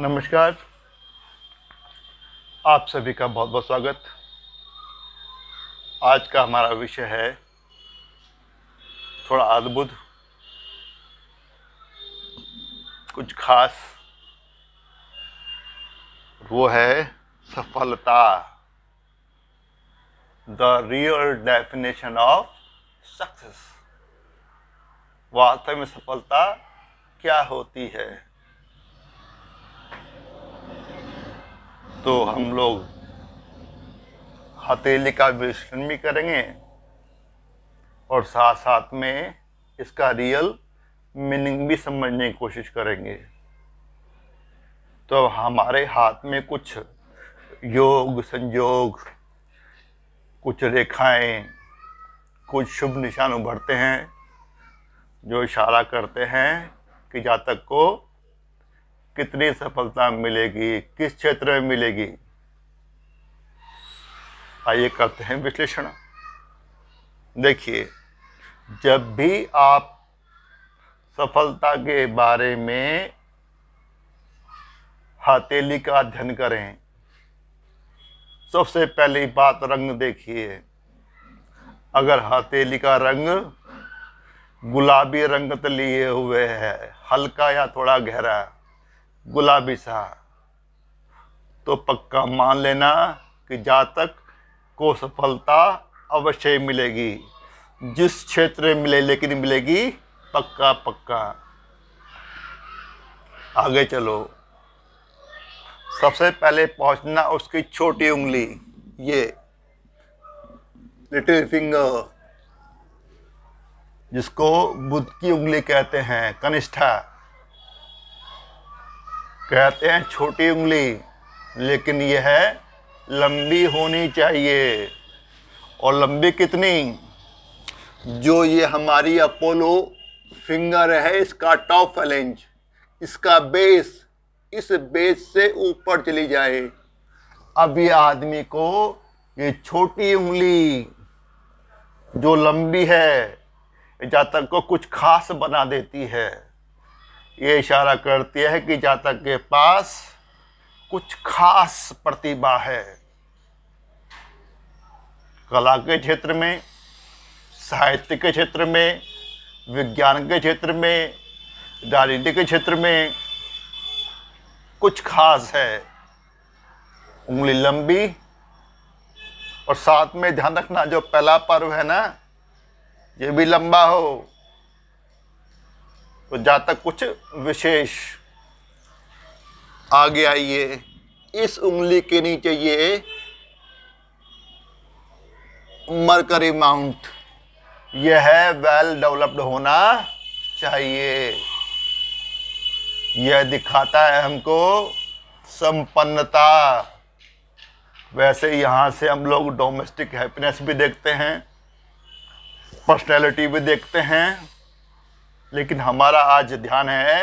नमस्कार आप सभी का बहुत बहुत स्वागत आज का हमारा विषय है थोड़ा अद्भुत कुछ खास वो है सफलता the real definition of success वास्तव में सफलता क्या होती है तो हम लोग हथेली का विश्लेषण भी करेंगे और साथ साथ में इसका रियल मीनिंग भी समझने की कोशिश करेंगे तो हमारे हाथ में कुछ योग संयोग कुछ रेखाएं कुछ शुभ निशान उभरते हैं जो इशारा करते हैं कि जातक को कितनी सफलता मिलेगी किस क्षेत्र में मिलेगी आइए करते हैं विश्लेषण देखिए जब भी आप सफलता के बारे में हथेली का अध्ययन करें सबसे पहली बात रंग देखिए अगर हथेली का रंग गुलाबी रंगत लिए हुए है हल्का या थोड़ा गहरा गुलाबी सा तो पक्का मान लेना कि जातक को सफलता अवश्य मिलेगी जिस क्षेत्र में मिले लेकिन मिलेगी पक्का पक्का आगे चलो सबसे पहले पहुंचना उसकी छोटी उंगली ये लिटिल फिंगर जिसको बुद्ध की उंगली कहते हैं कनिष्ठा कहते हैं छोटी उंगली लेकिन यह लंबी होनी चाहिए और लंबी कितनी जो ये हमारी अपोलो फिंगर है इसका टॉप फलेंज इसका बेस इस बेस से ऊपर चली जाए अब ये आदमी को ये छोटी उंगली जो लंबी है जातक को कुछ खास बना देती है ये इशारा करती है कि जातक के पास कुछ खास प्रतिभा है कला के क्षेत्र में साहित्य के क्षेत्र में विज्ञान के क्षेत्र में राजनीति के क्षेत्र में कुछ खास है उंगली लंबी और साथ में ध्यान रखना जो पहला पर्व है ना ये भी लंबा हो तो जातक कुछ विशेष आगे आइए इस उंगली के नीचे ये मरकरी माउंट यह है वेल डेवलप्ड होना चाहिए यह दिखाता है हमको संपन्नता वैसे यहां से हम लोग डोमेस्टिक हैप्पीनेस भी देखते हैं पर्सनैलिटी भी देखते हैं लेकिन हमारा आज ध्यान है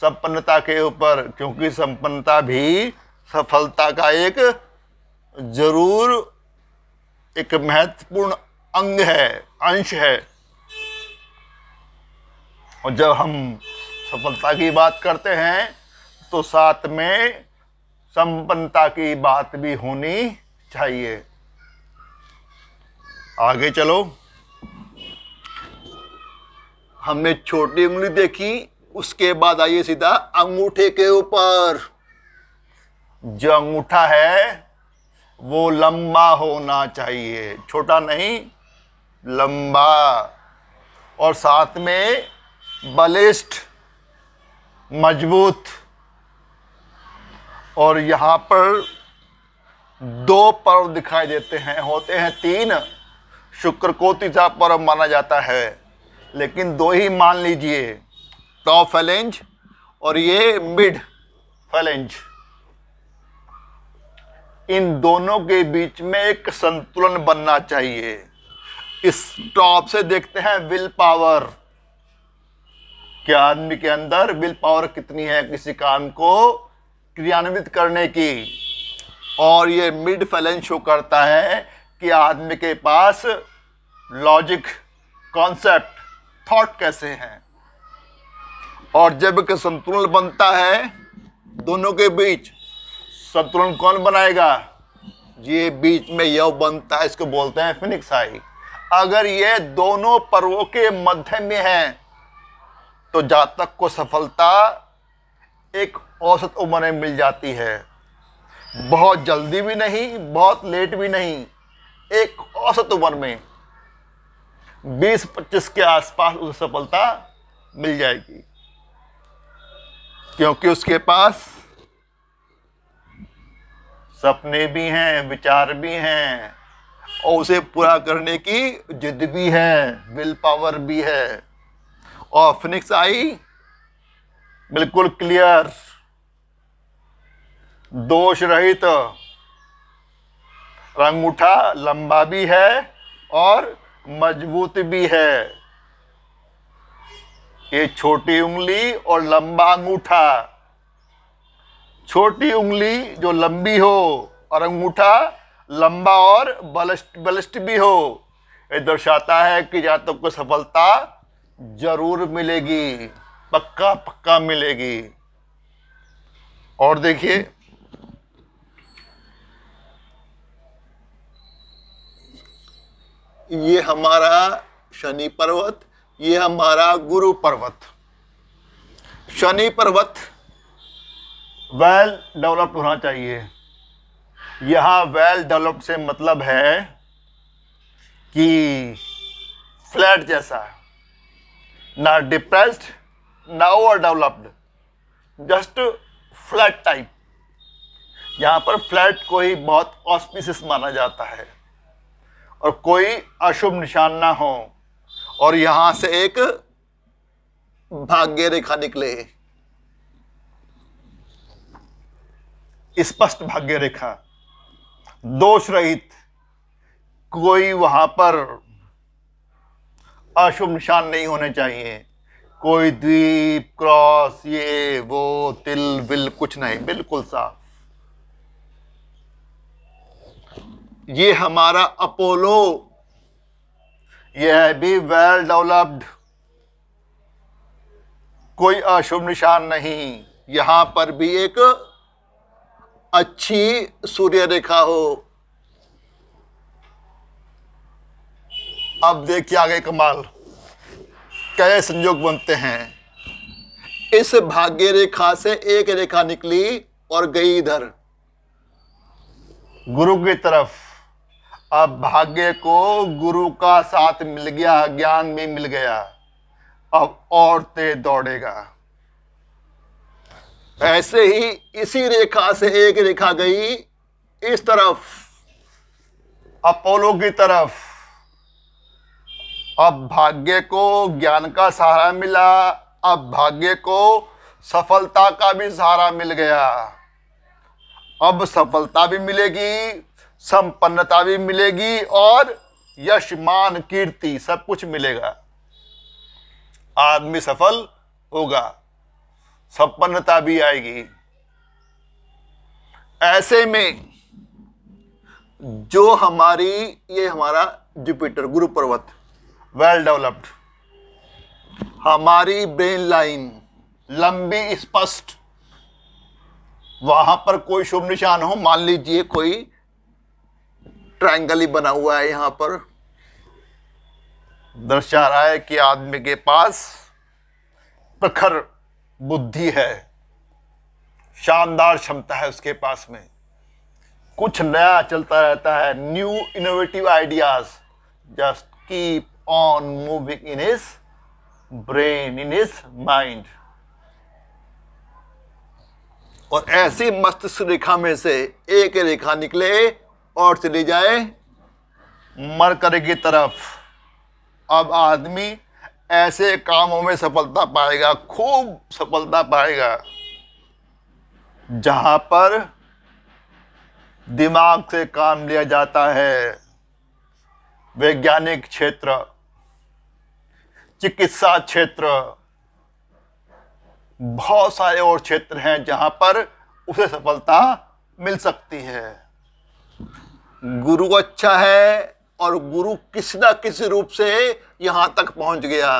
संपन्नता के ऊपर क्योंकि संपन्नता भी सफलता का एक जरूर एक महत्वपूर्ण अंग है अंश है और जब हम सफलता की बात करते हैं तो साथ में संपन्नता की बात भी होनी चाहिए आगे चलो हमने छोटी उंगली देखी उसके बाद आइए सीधा अंगूठे के ऊपर जो अंगूठा है वो लंबा होना चाहिए छोटा नहीं लंबा और साथ में बलिष्ठ मजबूत और यहाँ पर दो पर्व दिखाई देते हैं होते हैं तीन शुक्र को तीसरा पर्व माना जाता है लेकिन दो ही मान लीजिए टॉप फैलेंज और ये मिड फैलेंज इन दोनों के बीच में एक संतुलन बनना चाहिए इस टॉप से देखते हैं विल पावर क्या आदमी के अंदर विल पावर कितनी है किसी काम को क्रियान्वित करने की और ये मिड फैलेंस शो करता है कि आदमी के पास लॉजिक कॉन्सेप्ट थॉट कैसे हैं और जब एक संतुलन बनता है दोनों के बीच संतुलन कौन बनाएगा ये बीच में यह बनता है इसको बोलते हैं फिनिक्स हाई अगर ये दोनों पर्वों के मध्य में है तो जातक को सफलता एक औसत उम्र में मिल जाती है बहुत जल्दी भी नहीं बहुत लेट भी नहीं एक औसत उम्र में बीस पच्चीस के आसपास उसे सफलता मिल जाएगी क्योंकि उसके पास सपने भी हैं विचार भी हैं और उसे पूरा करने की जिद भी है विल पावर भी है और फिनिक्स आई बिल्कुल क्लियर दोष रहित रंग उठा लंबा भी है और मजबूत भी है ये छोटी उंगली और लंबा अंगूठा छोटी उंगली जो लंबी हो और अंगूठा लंबा और बलिष्ठ बलिष्ठ भी हो ये दर्शाता है कि जातक तो को सफलता जरूर मिलेगी पक्का पक्का मिलेगी और देखिए ये हमारा शनि पर्वत ये हमारा गुरु पर्वत शनि पर्वत वेल डेवलप्ड होना चाहिए यहाँ वेल डेवलप्ड से मतलब है कि फ्लैट जैसा ना डिप्रेस्ड ना over developed just flat type यहाँ पर फ्लैट को ही बहुत ऑस्पिशियस माना जाता है और कोई अशुभ निशान ना हो और यहां से एक भाग्य रेखा निकले स्पष्ट भाग्य रेखा दोष रहित कोई वहां पर अशुभ निशान नहीं होने चाहिए कोई द्वीप क्रॉस ये वो तिल विल कुछ नहीं बिल्कुल साफ ये हमारा अपोलो ये है भी वेल डेवलप्ड कोई अशुभ निशान नहीं यहां पर भी एक अच्छी सूर्य रेखा हो अब देखिए आगे कमाल कैसे संयोग बनते हैं इस भाग्य रेखा से एक रेखा निकली और गई इधर गुरु की तरफ अब भाग्य को गुरु का साथ मिल गया ज्ञान भी मिल गया अब और तेज दौड़ेगा ऐसे ही इसी रेखा से एक रेखा गई इस तरफ अपोलो की तरफ अब भाग्य को ज्ञान का सहारा मिला अब भाग्य को सफलता का भी सहारा मिल गया अब सफलता भी मिलेगी संपन्नता भी मिलेगी और यश मान कीर्ति सब कुछ मिलेगा आदमी सफल होगा संपन्नता भी आएगी ऐसे में जो हमारी ये हमारा जुपिटर गुरु पर्वत वेल डेवलप्ड हमारी ब्रेन लाइन लंबी स्पष्ट वहां पर कोई शुभ निशान हो मान लीजिए कोई ट्रायंगल ही बना हुआ है यहां पर दर्शा रहा है कि आदमी के पास प्रखर बुद्धि है शानदार क्षमता है उसके पास में कुछ नया चलता रहता है new innovative ideas just keep on moving in his brain in his mind और ऐसी मस्तिष्क रेखा में से एक रेखा निकले और चली जाए मरकर की तरफ अब आदमी ऐसे कामों में सफलता पाएगा खूब सफलता पाएगा जहां पर दिमाग से काम लिया जाता है वैज्ञानिक क्षेत्र चिकित्सा क्षेत्र बहुत सारे और क्षेत्र हैं जहां पर उसे सफलता मिल सकती है गुरु अच्छा है और गुरु किस ना किसी रूप से यहाँ तक पहुँच गया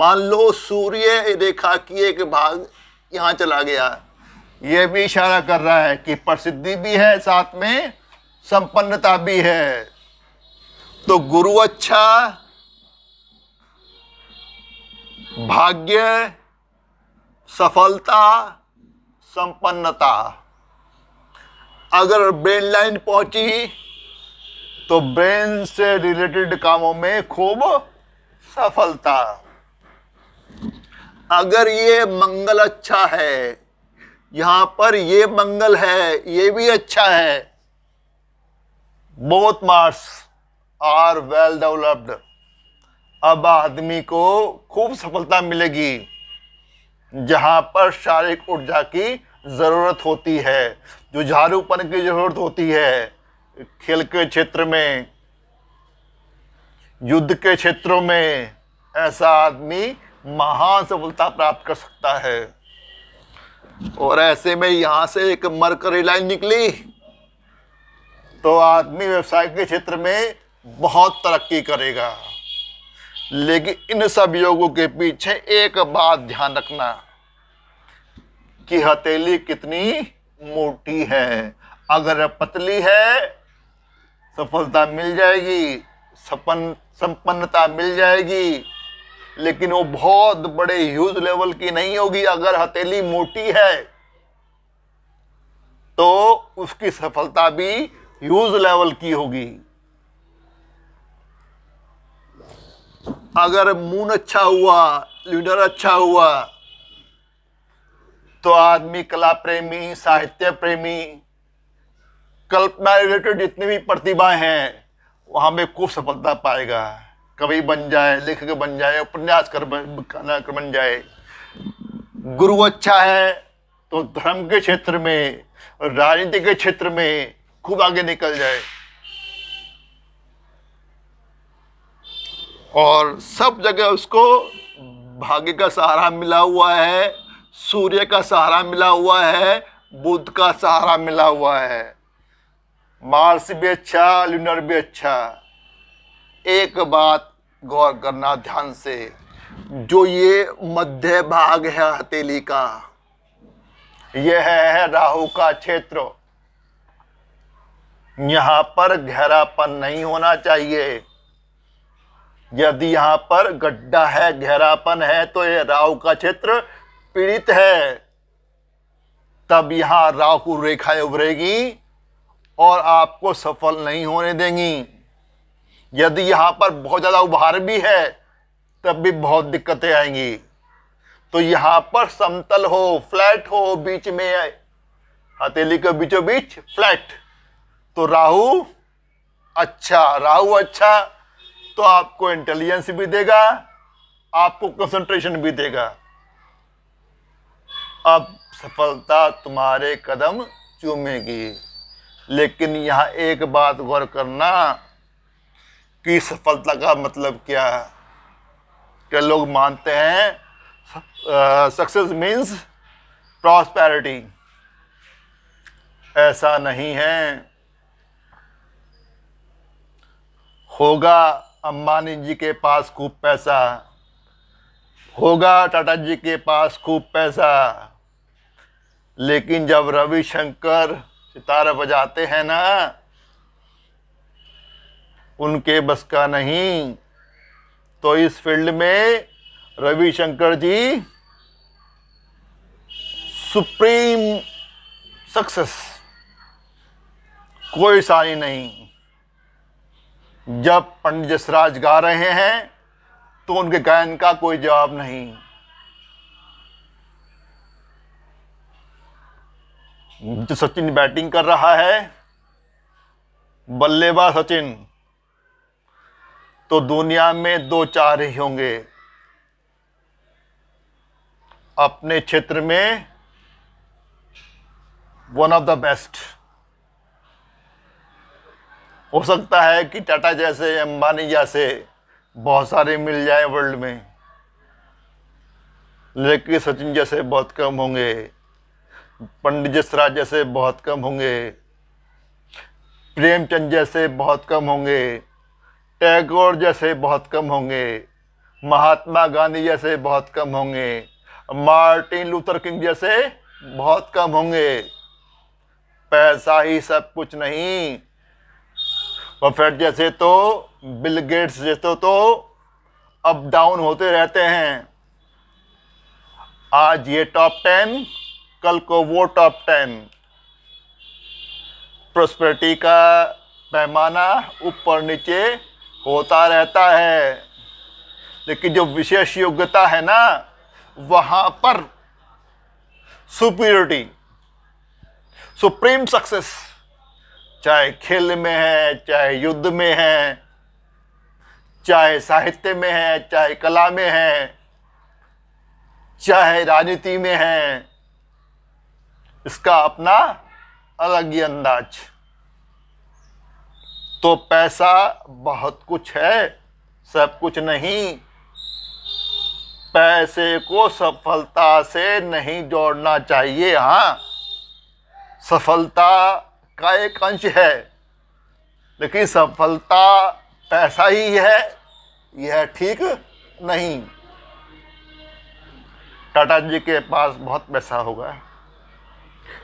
मान लो सूर्य रेखा की एक भाग यहाँ चला गया यह भी इशारा कर रहा है कि प्रसिद्धि भी है साथ में संपन्नता भी है तो गुरु अच्छा भाग्य सफलता संपन्नता अगर ब्रेन लाइन पहुंची तो ब्रेन से रिलेटेड कामों में खूब सफलता अगर ये मंगल अच्छा है यहां पर ये मंगल है ये भी अच्छा है both Mars are well developed अब आदमी को खूब सफलता मिलेगी जहां पर शारीरिक ऊर्जा की ज़रूरत होती है जुझारूपन की ज़रूरत होती है खेल के क्षेत्र में युद्ध के क्षेत्रों में ऐसा आदमी महान सफलता प्राप्त कर सकता है और ऐसे में यहाँ से एक मरकरी लाइन निकली तो आदमी व्यवसाय के क्षेत्र में बहुत तरक्की करेगा लेकिन इन सब योगों के पीछे एक बात ध्यान रखना कि हथेली कितनी मोटी है अगर पतली है सफलता मिल जाएगी सपन संपन्नता मिल जाएगी लेकिन वो बहुत बड़े ह्यूज लेवल की नहीं होगी अगर हथेली मोटी है तो उसकी सफलता भी ह्यूज लेवल की होगी अगर मून अच्छा हुआ लीडर अच्छा हुआ तो आदमी कला प्रेमी साहित्य प्रेमी कल्पना रिलेटेड जितनी भी प्रतिभाएं हैं वहाँ में खूब सफलता पाएगा कवि बन जाए लेखक बन जाए उपन्यास कर बन जाए गुरु अच्छा है तो धर्म के क्षेत्र में राजनीति के क्षेत्र में खूब आगे निकल जाए और सब जगह उसको भाग्य का सहारा मिला हुआ है सूर्य का सहारा मिला हुआ है बुध का सहारा मिला हुआ है मार्स भी अच्छा लूनर भी अच्छा एक बात गौर करना ध्यान से जो ये मध्य भाग है हथेली का यह है राहु का क्षेत्र यहाँ पर गहरापन नहीं होना चाहिए यदि यहां पर गड्ढा है गहरापन है तो यह राहु का क्षेत्र पीड़ित है तब यहां राहु रेखाएं उभरेगी और आपको सफल नहीं होने देंगी यदि यहां पर बहुत ज़्यादा उभार भी है तब भी बहुत दिक्कतें आएंगी तो यहां पर समतल हो फ्लैट हो बीच में हथेली के बीचों बीच फ्लैट तो राहु अच्छा राहु अच्छा तो आपको इंटेलिजेंस भी देगा आपको कंसंट्रेशन भी देगा अब सफलता तुम्हारे कदम चूमेगी लेकिन यहाँ एक बात गौर करना कि सफलता का मतलब क्या है क्या लोग मानते हैं सक्सेस मीन्स प्रॉस्पैरिटी ऐसा नहीं है होगा अंबानी जी के पास खूब पैसा होगा टाटा जी के पास खूब पैसा लेकिन जब रविशंकर सितारा बजाते हैं ना उनके बस का नहीं तो इस फील्ड में रविशंकर जी सुप्रीम सक्सेस कोई साई नहीं जब पंडित जसराज गा रहे हैं तो उनके गायन का कोई जवाब नहीं जो सचिन बैटिंग कर रहा है बल्लेबाज सचिन तो दुनिया में दो चार ही होंगे अपने क्षेत्र में वन ऑफ द बेस्ट हो सकता है कि टाटा जैसे अंबानी जैसे बहुत सारे मिल जाए वर्ल्ड में लेकिन सचिन जैसे बहुत कम होंगे पंडित जसराज जैसे बहुत कम होंगे प्रेमचंद जैसे बहुत कम होंगे टैगोर जैसे बहुत कम होंगे महात्मा गांधी जैसे बहुत कम होंगे मार्टिन लूथर किंग जैसे बहुत कम होंगे पैसा ही सब कुछ नहीं बफेट जैसे तो बिल गेट्स जैसे तो अप डाउन होते रहते हैं आज ये टॉप टेन कल को वो टॉप टेन प्रोस्पेरिटी का पैमाना ऊपर नीचे होता रहता है लेकिन जो विशेष योग्यता है ना वहां पर सुपीरियरिटी सुप्रीम सक्सेस चाहे खेल में है चाहे युद्ध में है चाहे साहित्य में है चाहे कला में है चाहे राजनीति में है इसका अपना अलग ही अंदाज तो पैसा बहुत कुछ है सब कुछ नहीं पैसे को सफलता से नहीं जोड़ना चाहिए हाँ सफलता का एक अंश है लेकिन सफलता पैसा ही है यह ठीक नहीं टाटा जी के पास बहुत पैसा होगा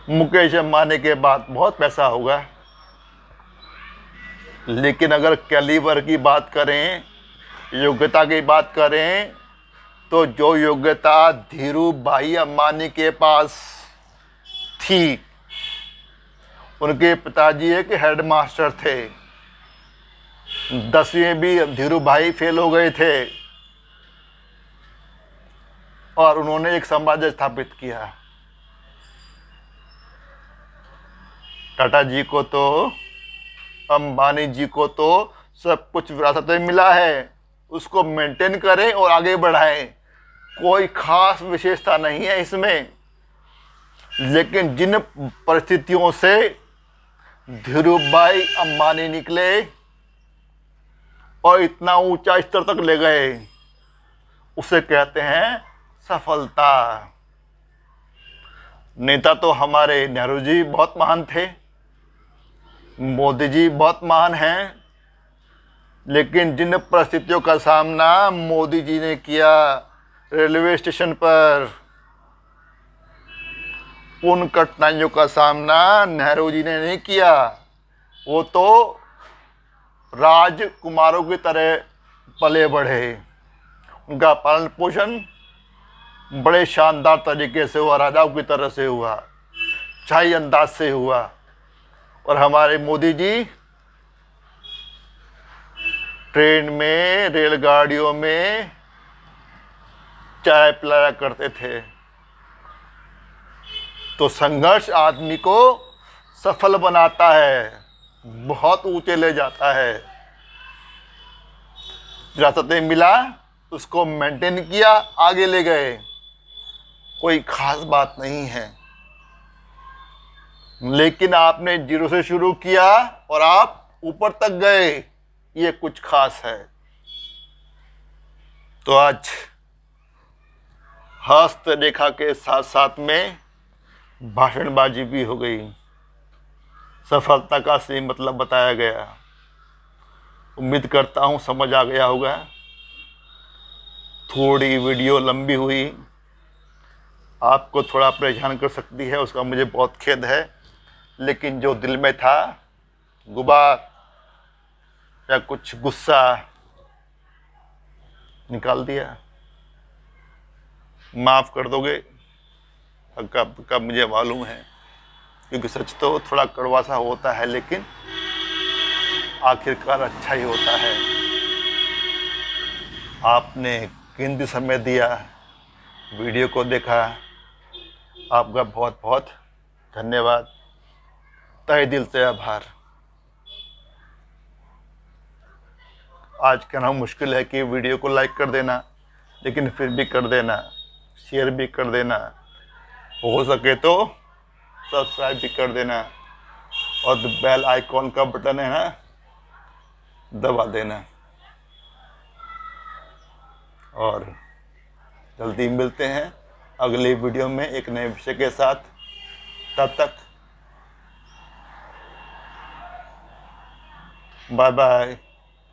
मुकेश अंबानी के बाद बहुत पैसा होगा लेकिन अगर कैलीवर की बात करें योग्यता की बात करें तो जो योग्यता धीरू भाई अम्बानी के पास थी उनके पिताजी एक हेडमास्टर थे दसवीं भी धीरू भाई फेल हो गए थे और उन्होंने एक साम्राज्य स्थापित किया टाटा जी को तो अंबानी जी को तो सब कुछ विरासत में मिला है उसको मेंटेन करें और आगे बढ़ाएं कोई खास विशेषता नहीं है इसमें लेकिन जिन परिस्थितियों से धीरूभाई भाई अंबानी निकले और इतना ऊंचा स्तर तक ले गए उसे कहते हैं सफलता नेता तो हमारे नेहरू जी बहुत महान थे मोदी जी बहुत महान हैं लेकिन जिन परिस्थितियों का सामना मोदी जी ने किया रेलवे स्टेशन पर उन कठिनाइयों का सामना नेहरू जी ने नहीं किया वो तो राजकुमारों की तरह पले बढ़े उनका पालन पोषण बड़े शानदार तरीके से हुआ राजाओं की तरह से हुआ शाही अंदाज से हुआ और हमारे मोदी जी ट्रेन में रेलगाड़ियों में चाय पिलाया करते थे तो संघर्ष आदमी को सफल बनाता है बहुत ऊंचे ले जाता है रास्ते मिला उसको मेंटेन किया आगे ले गए कोई खास बात नहीं है लेकिन आपने जीरो से शुरू किया और आप ऊपर तक गए ये कुछ खास है तो आज हस्त रेखा के साथ साथ में भाषणबाजी भी हो गई सफलता का सही मतलब बताया गया उम्मीद करता हूँ समझ आ गया होगा थोड़ी वीडियो लंबी हुई आपको थोड़ा परेशान कर सकती है उसका मुझे बहुत खेद है लेकिन जो दिल में था गुबार या कुछ गुस्सा निकाल दिया माफ़ कर दोगे कब कब मुझे मालूम है क्योंकि सच तो थोड़ा कड़वा सा होता है लेकिन आखिरकार अच्छा ही होता है आपने कीमती समय दिया वीडियो को देखा आपका बहुत बहुत धन्यवाद तय दिल से आभार आज कहना मुश्किल है कि वीडियो को लाइक कर देना लेकिन फिर भी कर देना शेयर भी कर देना हो सके तो सब्सक्राइब भी कर देना और बेल आइकॉन का बटन है ना दबा देना और जल्दी मिलते हैं अगले वीडियो में एक नए विषय के साथ तब तक Bye bye.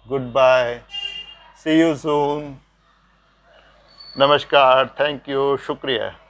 Goodbye. See you soon. नमस्कार थैंक यू शुक्रिया